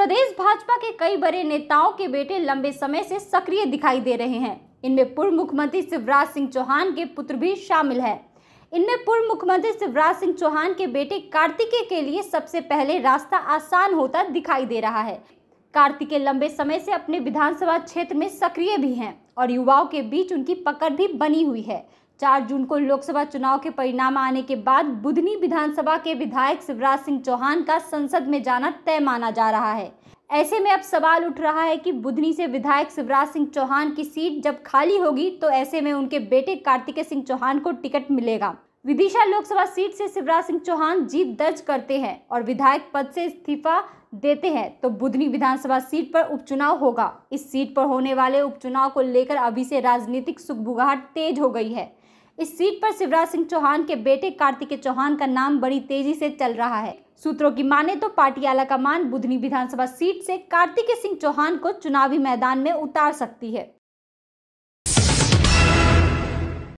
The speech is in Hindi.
प्रदेश भाजपा के कई बड़े नेताओं के बेटे लंबे समय से सक्रिय दिखाई दे रहे हैं इनमें पूर्व मुख्यमंत्री शिवराज सिंह चौहान के पुत्र भी शामिल है इनमें पूर्व मुख्यमंत्री शिवराज सिंह चौहान के बेटे कार्तिकेय के लिए सबसे पहले रास्ता आसान होता दिखाई दे रहा है कार्तिकेय लंबे समय से अपने विधानसभा क्षेत्र में सक्रिय भी हैं और युवाओं के बीच उनकी पकड़ भी बनी हुई है चार जून को लोकसभा चुनाव के परिणाम आने के बाद बुधनी विधानसभा के विधायक शिवराज सिंह चौहान का संसद में जाना तय माना जा रहा है ऐसे में अब सवाल उठ रहा है कि बुधनी से विधायक शिवराज सिंह चौहान की सीट जब खाली होगी तो ऐसे में उनके बेटे कार्तिकेय सिंह चौहान को टिकट मिलेगा विदिशा लोकसभा सीट से शिवराज सिंह चौहान जीत दर्ज करते हैं और विधायक पद से इस्तीफा देते हैं तो बुधनी विधानसभा सीट पर उपचुनाव होगा इस सीट पर होने वाले उपचुनाव को लेकर अभी से राजनीतिक सुखबुगाहट तेज हो गई है इस सीट पर शिवराज सिंह चौहान के बेटे कार्तिकेय चौहान का नाम बड़ी तेजी से चल रहा है सूत्रों की माने तो पार्टी आला कमान बुधनी विधानसभा सीट से कार्तिकेय सिंह चौहान को चुनावी मैदान में उतार सकती है